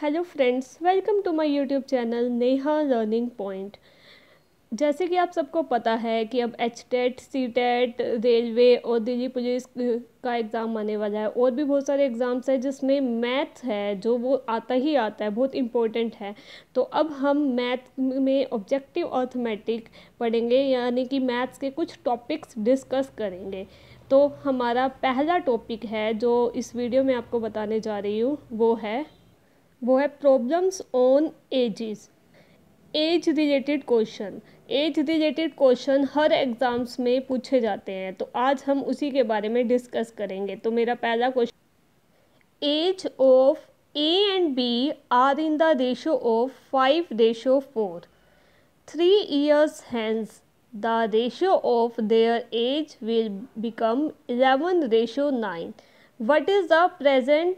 Hello friends welcome to my YouTube channel Neha learning point जैसे कि आप सबको पता है कि अब H TET C TET railway और दिल्ली पुलिस का एग्ज़ाम आने वाला है और भी बहुत सारे एग्ज़ाम्स हैं जिसमें मैथ है जो वो आता ही आता है बहुत इम्पोर्टेंट है तो अब हम मैथ में ऑब्जेक्टिव अर्थमेटिक पढ़ेंगे यानी कि मैथ्स के कुछ टॉपिक्स डिस्कस करेंगे तो हमारा पहला टॉपिक है जो इस वीडियो में आपको बताने जा रही हूँ वो है वो है problems on ages age related question age related question हर एग्ज़ाम्स में पूछे जाते हैं तो आज हम उसी के बारे में डिस्कस करेंगे तो मेरा पहला question age of A and B are in the ratio of five ratio four three years hence the ratio of their age will become eleven ratio nine what is the present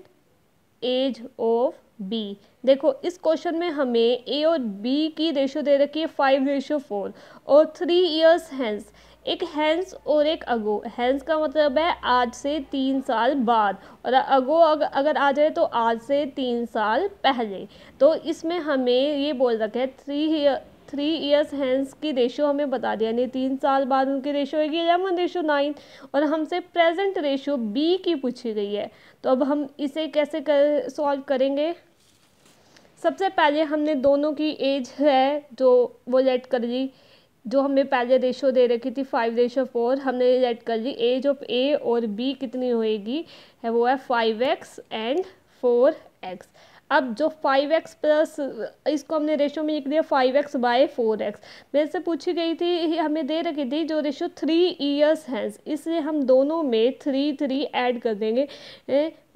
age of B देखो इस question में हमें ए और B की ratio दे रखी है five ratio four और थ्री इयर्स हैंस एक हैंस और एक अगो हैंस का मतलब है आज से तीन साल बाद और अगो अग, अगर आ जाए तो आज से तीन साल पहले तो इसमें हमें ये बोल रखा है थ्री थ्री ईयर्स हैंस की रेशो हमें बता दिया यानी तीन साल बाद उनकी रेशो होगी एलेवन रेशो नाइन और हमसे प्रेजेंट रेशो बी की पूछी गई है तो अब हम इसे कैसे कर सॉल्व करेंगे सबसे पहले हमने दोनों की एज है जो वो लेट कर ली जो हमने पहले रेशो दे रखी थी फाइव रेशो फोर हमने लेट कर ली एज ऑफ ए और बी कितनी होएगी है वो है five X and four X अब जो फाइव एक्स प्लस इसको हमने रेशो में लिख दिया five X by four X मेरे से पूछी गई थी हमें दे रखी थी जो रेशो थ्री ईयर्स है इसलिए हम दोनों में थ्री थ्री ऐड कर देंगे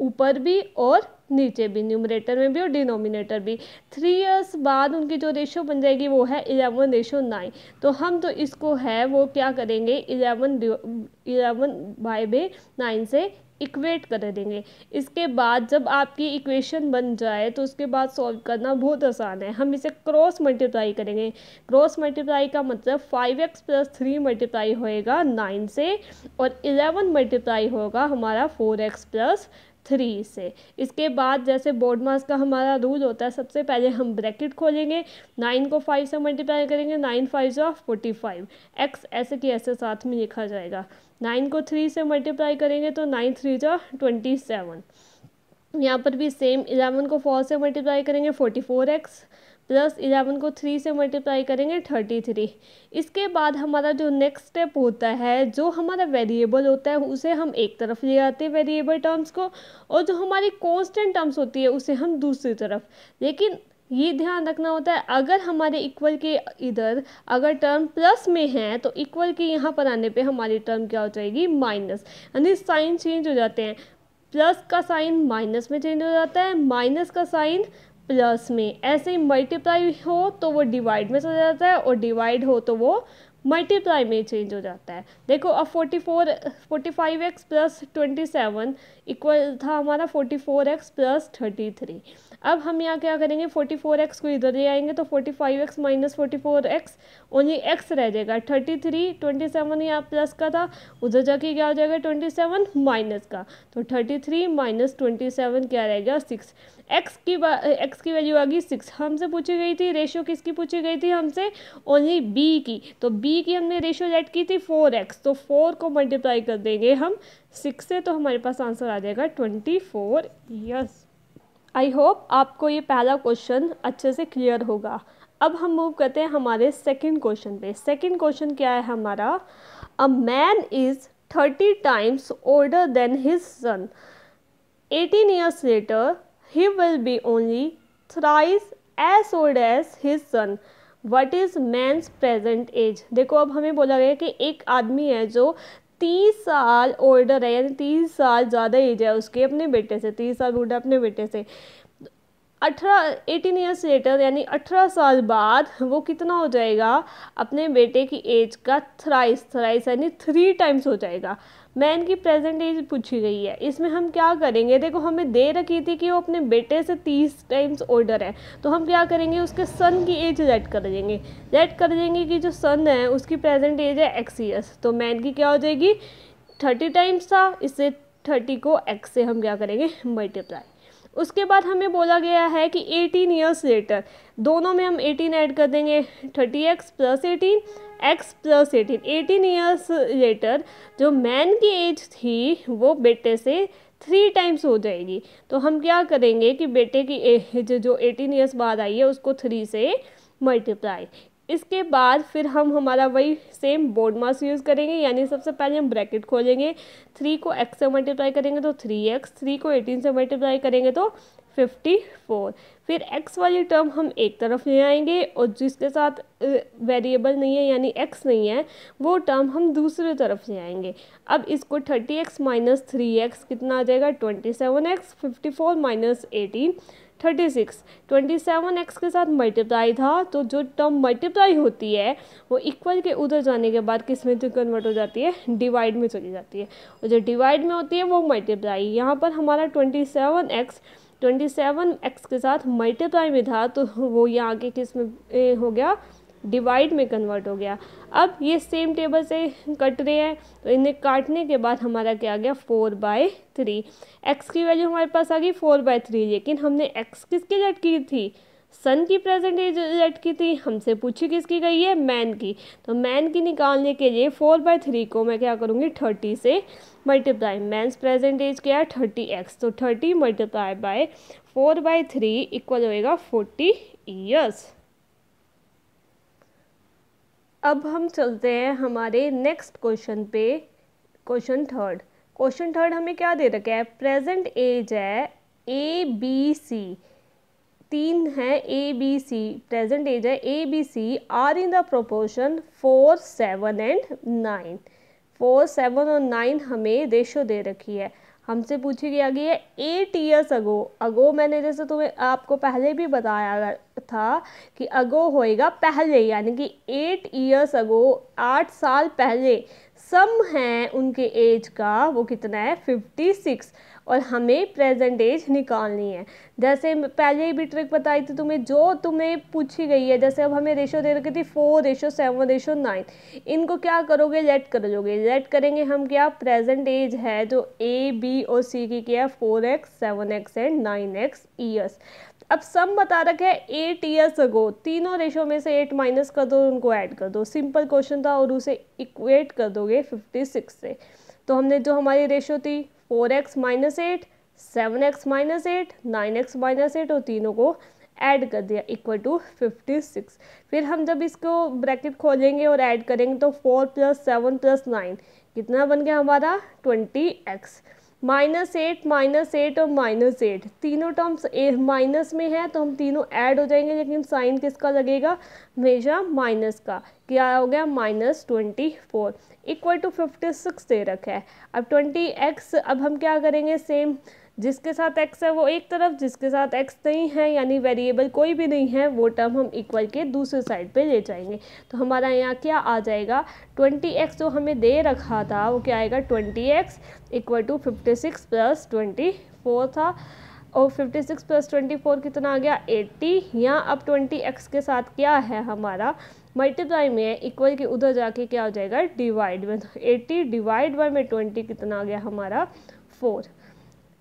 ऊपर भी और नीचे भी न्यूमरेटर में भी और डिनोमिनेटर भी थ्री ईयर्स बाद उनकी जो रेशो बन जाएगी वो है इलेवन रेशो नाइन तो हम तो इसको है वो क्या करेंगे इलेवन इलेवन बाई बे नाइन से इक्वेट कर देंगे इसके बाद जब आपकी इक्वेशन बन जाए तो उसके बाद सॉल्व करना बहुत आसान है हम इसे क्रॉस मल्टीप्लाई करेंगे क्रॉस मल्टीप्लाई का मतलब five X plus three multiply होएगा नाइन से और इलेवन मल्टीप्लाई होगा हमारा फोर एक्स प्लस थ्री से इसके बाद जैसे बोर्ड मास का हमारा रूल होता है सबसे पहले हम ब्रैकेट खोलेंगे नाइन को फाइव से मल्टीप्लाई करेंगे नाइन फाइव जो फोर्टी फाइव एक्स ऐसे कि ऐसे साथ में लिखा जाएगा नाइन को थ्री से मल्टीप्लाई करेंगे तो नाइन थ्री जो ट्वेंटी सेवन यहाँ पर भी सेम इलेवन को फोर से मल्टीप्लाई करेंगे forty four X plus eleven को थ्री से मल्टीप्लाई करेंगे थर्टी थ्री इसके बाद हमारा जो नेक्स्ट स्टेप होता है जो हमारा वेरिएबल होता है उसे हम एक तरफ ले आते हैं वेरिएबल टर्म्स को और जो हमारी कॉन्स्टेंट टर्म्स होती है उसे हम दूसरी तरफ लेकिन ये ध्यान रखना होता है अगर हमारे इक्वल के इधर अगर टर्म प्लस में है तो इक्वल के यहाँ पर आने पे हमारी टर्म क्या हो जाएगी माइनस यानी साइन चेंज हो जाते हैं प्लस का साइन माइनस में चेंज हो जाता है माइनस का साइन प्लस में ऐसे ही मल्टीप्लाई हो तो वो डिवाइड में चला जाता है और डिवाइड हो तो वो मल्टीप्लाई में चेंज हो जाता है देखो अब forty four forty five X plus twenty seven equal था हमारा forty four X plus thirty three अब हम यहाँ क्या करेंगे फोर्टी फोर एक्स को इधर ले आएंगे तो forty five x minus forty four X only X रह जाएगा थर्टी थ्री ट्वेंटी सेवन यहाँ प्लस का था उधर जाके क्या हो जाएगा ट्वेंटी सेवन माइनस का तो thirty three minus twenty seven क्या रहेगा सिक्स एक्स की एक्स की वैल्यू आ गई सिक्स हमसे पूछी गई थी रेशियो किसकी पूछी गई थी हमसे ओनली बी की तो बी की हमने रेशियो एड की थी फोर एक्स तो फोर को मल्टीप्लाई कर देंगे हम सिक्स से तो हमारे पास आंसर आ जाएगा twenty four years I hope आपको ये पहला क्वेश्चन अच्छे से क्लियर होगा अब हम मूव करते हैं हमारे सेकेंड क्वेश्चन पे सेकेंड क्वेश्चन क्या है हमारा a man is thirty times older than his son eighteen years later he will be only thrice as old as his son. What is man's present age? देखो अब हमें बोला गया कि एक आदमी है जो तीस साल ओल्डर है यानी तीस साल ज़्यादा एज है उसके अपने बेटे से तीस साल बूढ़ा अपने बेटे से अठारह एटीन ईयर्स लेटर यानी अठारह साल बाद वो कितना हो जाएगा अपने बेटे की एज का थ्राइस थ्राइस यानी थ्री टाइम्स हो जाएगा मैन की प्रेजेंट एज पूछी गई है इसमें हम क्या करेंगे देखो हमें दे रखी थी कि वो अपने बेटे से तीस टाइम्स ओल्डर है तो हम क्या करेंगे उसके सन की एज रेड कर देंगे रेड कर देंगे कि जो सन है उसकी प्रेजेंट एज है एक्स ईयर्स तो मैन की क्या हो जाएगी थर्टी टाइम्स था इससे थर्टी को एक्स से हम क्या करेंगे मल्टीप्लाई उसके बाद हमें बोला गया है कि 18 ईयर्स लेटर दोनों में हम 18 ऐड कर देंगे 30x X plus eighteen X plus eighteen eighteen years later जो मैन की एज थी वो बेटे से थ्री टाइम्स हो जाएगी तो हम क्या करेंगे कि बेटे की एज जो एटीन ईयर्स बाद आई है उसको थ्री से मल्टीप्लाई इसके बाद फिर हम हमारा वही सेम बोर्ड मास यूज़ करेंगे यानी सबसे पहले हम ब्रैकेट खोलेंगे थ्री को एक्स से मल्टीप्लाई करेंगे तो थ्री एक्स थ्री को एटीन से मल्टीप्लाई करेंगे तो फिफ्टी फोर फिर एक्स वाली टर्म हम एक तरफ ले आएंगे और जिसके साथ वेरिएबल नहीं है यानी एक्स नहीं है वो टर्म हम दूसरी तरफ ले आएंगे अब इसको thirty X minus three X कितना आ जाएगा twenty seven X fifty four minus eighteen thirty six twenty seven X के साथ मल्टीप्लाई था तो जो टर्म मल्टीप्लाई होती है वो इक्वल के उधर जाने के बाद किस में तो कन्वर्ट हो जाती है डिवाइड में चली जाती है और जो डिवाइड में होती है वो मल्टीप्लाई यहाँ पर हमारा twenty seven X twenty seven X के साथ मल्टीप्लाई में था तो वो ये आगे किस में हो गया डिवाइड में कन्वर्ट हो गया अब ये सेम टेबल से कट रहे हैं तो इन्हें काटने के बाद हमारा क्या आ गया फोर बाय थ्री एक्स की वैल्यू हमारे पास आ गई फोर बाय थ्री लेकिन हमने एक्स किसके जट की थी सन की प्रेजेंट एज जेड की थी हमसे पूछी किसकी गई है मैन की तो मैन की निकालने के लिए फोर बाय थ्री को मैं क्या करूँगी थर्टी से मल्टीप्लाई मैंस प्रेजेंट एज क्या है थर्टी एक्स तो thirty multiply by four by three equal होएगा फोर्टी ईयर्स अब हम चलते हैं हमारे नेक्स्ट क्वेश्चन पे क्वेश्चन थर्ड क्वेश्चन थर्ड हमें क्या दे रखा है प्रेजेंट एज है ए बी सी तीन हैं A B C present age है A B C are in the proportion four seven and nine four seven और नाइन हमें रेशो दे रखी है हमसे पूछी गया कि है एट ईयर्स अगो अगो मैंने जैसे तुम्हें आपको पहले भी बताया था कि अगो होएगा पहले यानी कि एट ईयर्स अगो आठ साल पहले सम हैं उनके एज का वो कितना है फिफ्टी सिक्स और हमें प्रेजेंट एज निकालनी है जैसे पहले भी ट्रिक बताई थी तुम्हें जो तुम्हें पूछी गई है जैसे अब हमें रेशो दे रखी थी four ratio seven ratio nine इनको क्या करोगे लेट कर लोगे लेट करेंगे हम क्या प्रेजेंट एज है जो ए बी और सी की क्या है four X seven X and nine X years अब सम बता रखे एट ईयर्स अगो तीनों रेशो में से एट माइनस कर दो उनको ऐड कर दो सिंपल क्वेश्चन था और उसे इक्वेट कर दोगे फिफ्टी सिक्स से तो हमने जो हमारी रेशो थी four X minus eight seven X minus eight nine X minus eight और तीनों को ऐड कर दिया इक्वल टू फिफ्टी सिक्स फिर हम जब इसको ब्रैकेट खोलेंगे और ऐड करेंगे तो four plus seven plus nine कितना बन गया हमारा twenty X minus eight minus eight और माइनस एट तीनों टर्म्स माइनस में है तो हम तीनों ऐड हो जाएंगे लेकिन साइन किसका लगेगा हमेशा माइनस का क्या हो गया minus twenty four equal to fifty six दे रखा है अब ट्वेंटी एक्स अब हम क्या करेंगे सेम जिसके साथ एक्स है वो एक तरफ जिसके साथ एक्स नहीं है यानी वेरिएबल कोई भी नहीं है वो टर्म हम इक्वल के दूसरे साइड पे ले जाएंगे तो हमारा यहाँ क्या आ जाएगा ट्वेंटी एक्स जो हमें दे रखा था वो क्या आएगा twenty X equal to fifty six plus twenty four था और fifty six plus twenty four कितना आ गया एट्टी यहाँ अब ट्वेंटी एक्स के साथ क्या है हमारा मल्टीप्लाई में इक्वल के उधर जाके क्या हो जाएगा डिवाइड में एट्टी डिवाइड बाई में ट्वेंटी कितना आ गया हमारा फोर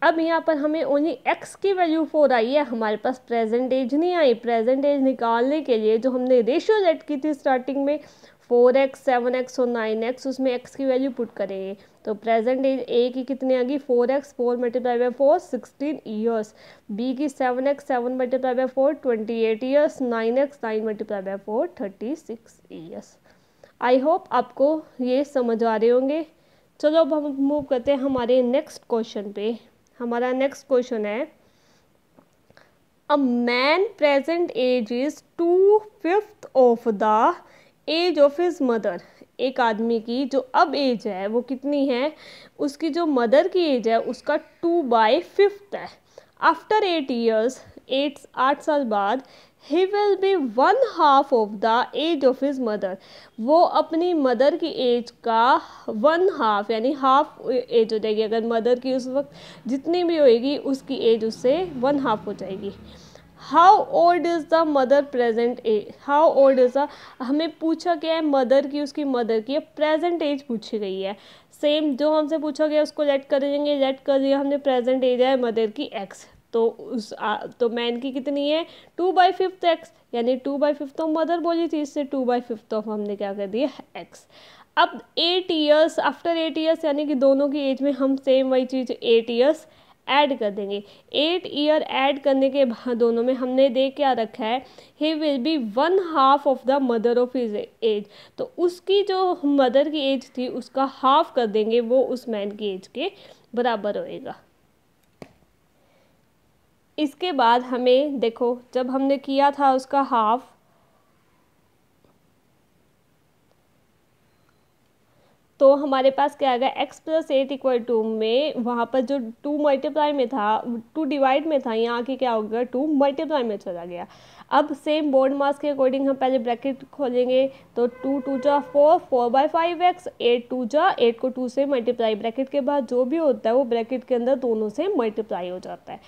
अब यहाँ पर हमें ओनली एक्स की वैल्यू फोर आई है हमारे पास प्रेजेंट एज नहीं आई प्रेजेंट एज निकालने के लिए जो हमने रेशियो सेट की थी स्टार्टिंग में फोर एक्स सेवन एक्स और नाइन एक्स उसमें एक्स की वैल्यू पुट करेंगे तो प्रेजेंट एज ए की कितनी आ गई four X four multiply by four sixteen years B की seven X seven multiply by four twenty eight years nine X nine multiply by four thirty six years I hope आपको ये समझ आ रहे होंगे चलो अब हम मूव करते हैं हमारे नेक्स्ट क्वेश्चन पे हमारा नेक्स्ट क्वेश्चन है a man present age is two fifth of the age of his mother एक आदमी की जो अब एज है वो कितनी है उसकी जो मदर की एज है उसका टू बाई फिफ्थ है आफ्टर एट ईयर्स एट आठ साल बाद he will be one half of the age of his mother वो अपनी मदर की एज का वन हाफ यानी हाफ एज हो जाएगी अगर मदर की उस वक्त जितनी भी होएगी उसकी एज उससे वन हाफ हो जाएगी how old is the mother present age how old is the हमें पूछा गया है मदर की उसकी मदर की प्रेजेंट एज पूछी गई है सेम जो हमसे पूछा गया उसको लेट देंगे लेट कर दिया हमने प्रेजेंट एज है मदर की एक्स तो उस आ, तो मैन की कितनी है टू बाई फिफ्थ एक्स यानी two by fifth of mother बोली थी इससे टू बाई फिफ्थ ऑफ हमने क्या कर दिया एक्स अब eight years after eight years यानी कि दोनों की एज में हम सेम वही चीज़ एट ईयर्स ऐड कर देंगे एट ईयर ऐड करने के बाद दोनों में हमने दे क्या रखा है he will be one half of the mother of his age तो उसकी जो मदर की एज थी उसका हाफ कर देंगे वो उस मैन की एज के बराबर होएगा इसके बाद हमें देखो जब हमने किया था उसका हाफ तो हमारे पास क्या गया x plus eight equal to में वहाँ पर जो टू मल्टीप्लाई में था टू डिवाइड में था यहाँ की क्या हो गया टू मल्टीप्लाई में चला गया अब सेम बोर्ड मास के अकॉर्डिंग हम पहले ब्रैकेट खोलेंगे तो टू टू जा four four by five x eight two जा एट को टू से मल्टीप्लाई ब्रैकेट के बाद जो भी होता है वो ब्रैकेट के अंदर दोनों से मल्टीप्लाई हो जाता है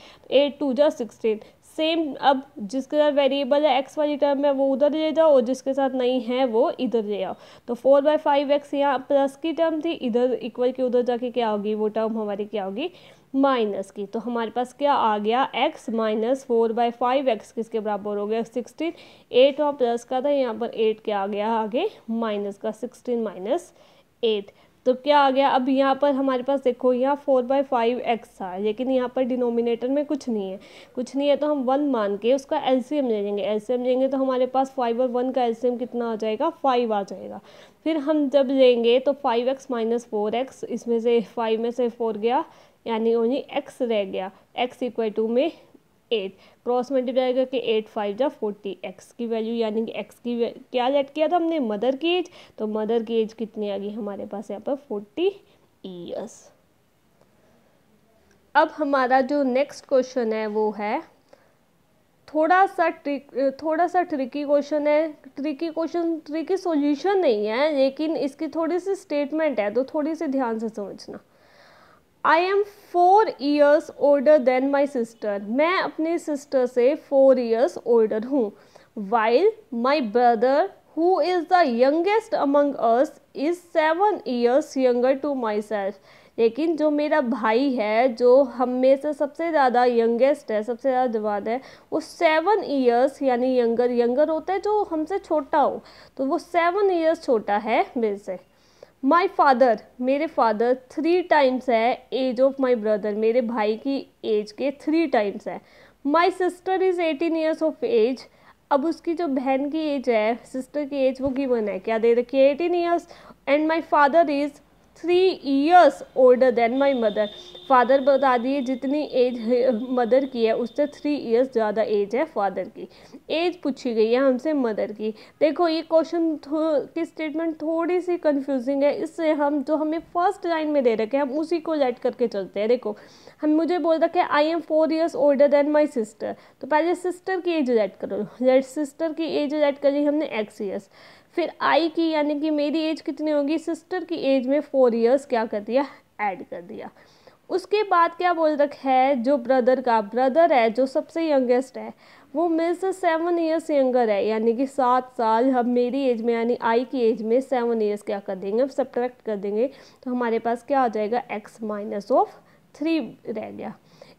एट टू जा सिक्सटीन सेम अब जिसके साथ वेरिएबल है एक्स वाली टर्म है वो उधर ले जाओ और जिसके साथ नहीं है वो इधर ले जाओ तो फोर बाय फाइव एक्स यहाँ प्लस की टर्म थी इधर इक्वल के उधर जाके क्या होगी वो टर्म हमारी क्या होगी माइनस की तो हमारे पास क्या आ गया x minus four by five x किसके बराबर हो गया सिक्सटीन एट और प्लस का था यहाँ पर एट क्या आ गया आगे माइनस का सिक्सटीन माइनस एट तो क्या आ गया अब यहाँ पर हमारे पास देखो यहाँ फोर बाई फाइव एक्स था लेकिन यहाँ पर डिनोमिनेटर में कुछ नहीं है कुछ नहीं है तो हम वन मान के उसका एलसीएम ले लेंगे एलसीएम लेंगे तो हमारे पास फाइव और वन का एलसीएम कितना आ जाएगा फाइव आ जाएगा फिर हम जब लेंगे तो five x minus four x इसमें से फाइव में से फोर गया यानी वही एक्स रह गया एक्स इक्वल टू में एट क्रॉस मल्टीप्लाई करके एट फाइव जा फोर्टी एक्स की वैल्यू यानी कि एक्स की क्या लेट किया था हमने मदर की एज तो मदर की एज कितनी आ गई हमारे पास यहाँ पर फोर्टी ईयर्स अब हमारा जो नेक्स्ट क्वेश्चन है वो है थोड़ा सा ट्रिक थोड़ा सा ट्रिकी क्वेश्चन है ट्रिकी क्वेश्चन ट्रिकी सॉल्यूशन नहीं है लेकिन इसकी थोड़ी सी स्टेटमेंट है तो थोड़ी सी ध्यान से समझना I am four years older than my sister मैं अपने सिस्टर से फोर ईयर्स ओल्डर हूँ while my brother who is the youngest among us is seven years younger to myself लेकिन जो मेरा भाई है जो हम में से सबसे ज़्यादा यंगेस्ट है सबसे ज़्यादा जवान है वो सेवन ईयर्स यानी यंगर यंगर होता है जो हमसे छोटा हो तो वो सेवन ईयर्स छोटा है मेरे से माई फादर मेरे फादर थ्री टाइम्स है एज ऑफ माई ब्रदर मेरे भाई की एज के थ्री टाइम्स है my sister is eighteen years of age अब उसकी जो बहन की एज है सिस्टर की एज वो गिवन है क्या दे रखी है eighteen years and my father is three years older than my mother father बता दिए जितनी एज मदर की है उससे थ्री ईयर्स ज़्यादा एज है फादर की एज पूछी गई है हमसे मदर की देखो ये क्वेश्चन की स्टेटमेंट थोड़ी सी कंफ्यूजिंग है इससे हम जो हमें फर्स्ट लाइन में दे रखे हैं हम उसी को लेट करके चलते हैं देखो हम मुझे बोल रखे I am four years older than my sister तो पहले सिस्टर की एज लेट करो सिस्टर की एज लेट करी हमने एक्स ईयर्स फिर आई की यानी कि मेरी एज कितनी होगी सिस्टर की एज में फोर इयर्स क्या कर दिया ऐड कर दिया उसके बाद क्या बोल रखा है जो ब्रदर का ब्रदर है जो सबसे यंगेस्ट है वो मेरे से सेवन ईयर्स यंगर है यानी कि सात साल हम मेरी एज में यानी आई की एज में सेवन ईयर्स क्या कर देंगे हम सब्ट्रैक्ट कर देंगे तो हमारे पास क्या हो जाएगा एक्स माइनस ऑफ थ्री रह गया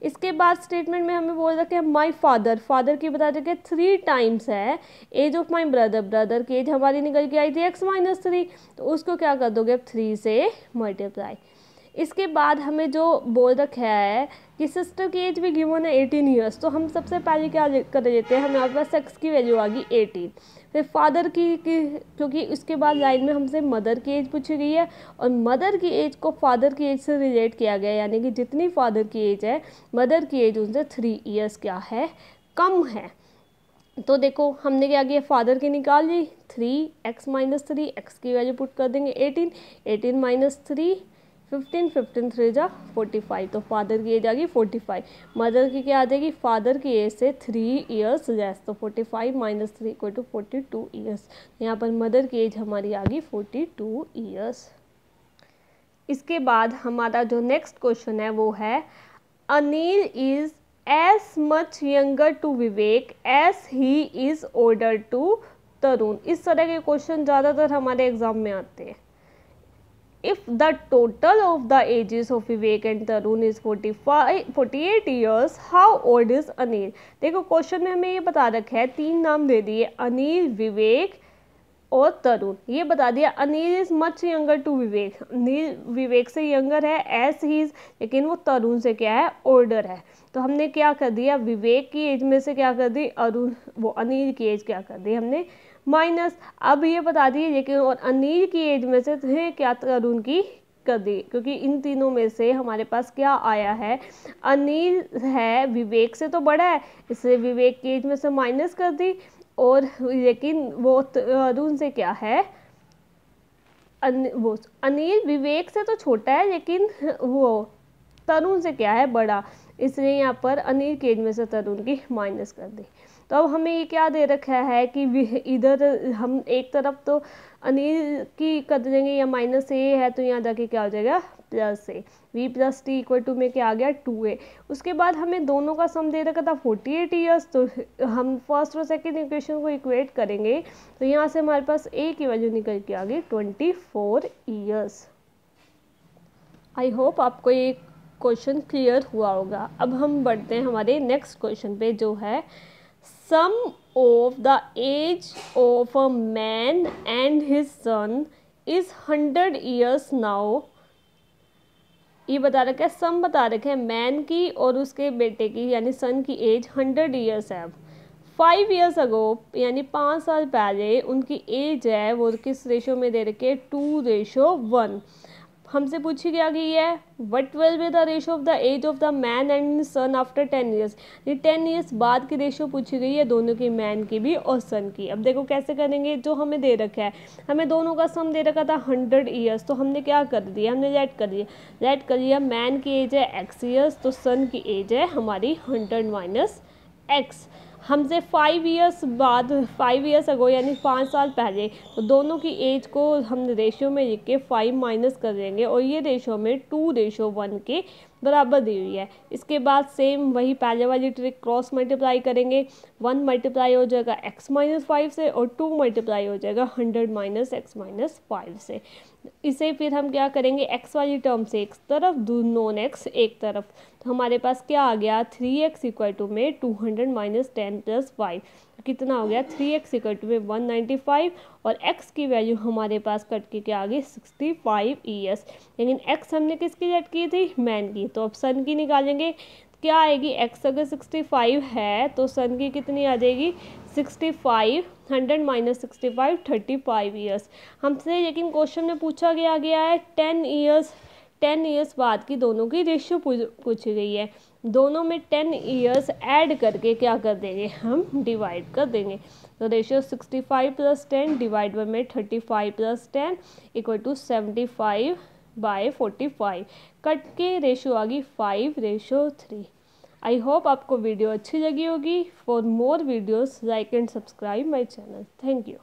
इसके बाद स्टेटमेंट में हमें बोल रखे हैं माई फादर फादर की बता देंगे थ्री टाइम्स है age of my brother brother की एज हमारी निकल के आई थी एक्स माइनस थ्री तो उसको क्या कर दोगे अब थ्री से मल्टीप्लाई इसके बाद हमें जो बोल रखा है कि सिस्टर की एज भी गिवन है एटीन ईयर्स तो हम सबसे पहले क्या कर लेते हैं हमारे पास सेक्स की वैल्यू आ गई एटीन फिर फादर की, की क्योंकि उसके बाद लाइन में हमसे मदर की एज पूछी गई है और मदर की एज को फादर की एज से रिलेट किया गया यानी कि जितनी फादर की एज है मदर की एज उनसे थ्री ईयर्स क्या है कम है तो देखो हमने क्या किया फादर की निकाल ली three x minus three x की वैल्यू पुट कर देंगे eighteen eighteen minus three fifteen fifteen three जा फोर्टी फाइव तो फादर की एज आ गई फोर्टी फाइव मदर की क्या आ जाएगी फादर की एज से थ्री ईयर्स लेस तो forty five minus three equal to forty two years यहाँ पर मदर की एज हमारी आ गई फोर्टी टू ईयर्स इसके बाद हमारा जो नेक्स्ट क्वेश्चन है वो है Anil is as much younger to Vivek as he is older to Tarun इस तरह के क्वेश्चन ज़्यादातर हमारे एग्ज़ाम में आते हैं if the total of the ages of Vivek and Tarun is 45, 48 years, how old is Anil देखो क्वेश्चन में हमें ये बता रखा है तीन नाम दे दिए अनिल विवेक और तरुण ये बता दिया Anil is much younger to Vivek Anil Vivek से यंगर है एस ही इज़ लेकिन वो तरुण से क्या है ओल्डर है तो हमने क्या कर दिया विवेक की एज में से क्या कर दी अरुण वो अनिल की एज क्या कर दी हमने माइनस अब ये बता दिए लेकिन और अनिल की एज में से तुम्हें क्या तरुण की कर दी क्योंकि इन तीनों में से हमारे पास क्या आया है अनिल है विवेक से तो बड़ा है इसलिए विवेक की एज में से माइनस कर दी और लेकिन वो तरुण से क्या है अन, वो अनिल विवेक से तो छोटा है लेकिन वो तरुण से क्या है बड़ा इसलिए यहाँ पर अनिल की एज में से तरुण की माइनस कर दी तो अब हमें ये क्या दे रखा है कि इधर हम एक तरफ तो अनिल की कर देंगे या माइनस ए है तो यहाँ जाके क्या हो जाएगा plus A V plus T equal to में क्या आ गया टू ए उसके बाद हमें दोनों का सम दे रखा था फोर्टी एट ईयर्स तो हम फर्स्ट और सेकेंड इक्वेशन को इक्वेट करेंगे तो यहाँ से हमारे पास ए की वैल्यू निकल के आ गई twenty four years I hope आपको ये क्वेश्चन क्लियर हुआ होगा अब हम बढ़ते हैं हमारे नेक्स्ट क्वेश्चन पे जो है sum of the age of a man and his son is hundred years now ये बता रखा है सम बता रखे हैं मैन की और उसके बेटे की यानी सन की एज हंड्रेड ईयर्स है फाइव ईयर्स अगो यानी पाँच साल पहले उनकी एज है वो किस रेशो में दे रखे है टू रेशो वन हमसे पूछी क्या गई है what will be the ratio of the age of the man and son after ten years ये टेन ईयर्स बाद की रेशो पूछी गई है दोनों की मैन की भी और सन की अब देखो कैसे करेंगे जो हमें दे रखा है हमें दोनों का सम दे रखा था हंड्रेड ईयर्स तो हमने क्या कर दिया हमने लेट कर दिया लेट कर लिया मैन की एज है एक्स ईयर्स तो सन की एज है हमारी हंड्रेड माइनस एक्स हमसे फाइव ईयर्स बाद फाइव ईयर्स अगो यानी पाँच साल पहले तो दोनों की एज को हम रेशो में लिख के फाइव माइनस कर देंगे और ये रेशो में टू रेशो वन के बराबर दी हुई है इसके बाद सेम वही पहले वाली ट्रिक क्रॉस मल्टीप्लाई करेंगे वन मल्टीप्लाई हो जाएगा एक्स माइनस फाइव से और टू मल्टीप्लाई हो जाएगा hundred minus x minus five से इसे फिर हम क्या करेंगे एक्स वाली टर्म से एक तरफ नॉन एक्स एक तरफ तो हमारे पास क्या आ गया थ्री एक्स इक्वल टू में two hundred minus ten plus five कितना हो गया थ्री एक्स इक्वल टू में वन नाइन्टी फाइव और एक्स की वैल्यू हमारे पास कट के क्या आ गई सिक्सटी फाइव ईयर्स लेकिन एक्स हमने किसकी कट की थी मैन की तो अब सन की निकालेंगे क्या आएगी एक्स अगर सिक्सटी फाइव है तो सन की कितनी आ जाएगी sixty five hundred minus sixty five thirty five years हमसे लेकिन क्वेश्चन में पूछा गया गया है टेन ईयर्स टेन ईयर्स बाद की दोनों की रेशियो पूछी गई है दोनों में टेन ईयर्स ऐड करके क्या कर देंगे हम डिवाइड कर देंगे तो ratio sixty five plus ten divide by में thirty five plus ten equal to seventy five by forty five cut के रेशियो आ गई five ratio three I hope आपको वीडियो अच्छी लगी होगी for more videos like and subscribe my channel thank you